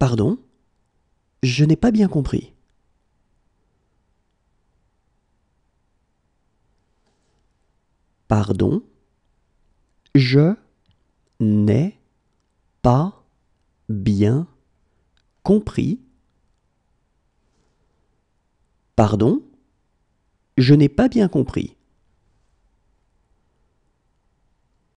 Pardon Je n'ai pas bien compris. Pardon Je n'ai pas bien compris. Pardon Je n'ai pas bien compris.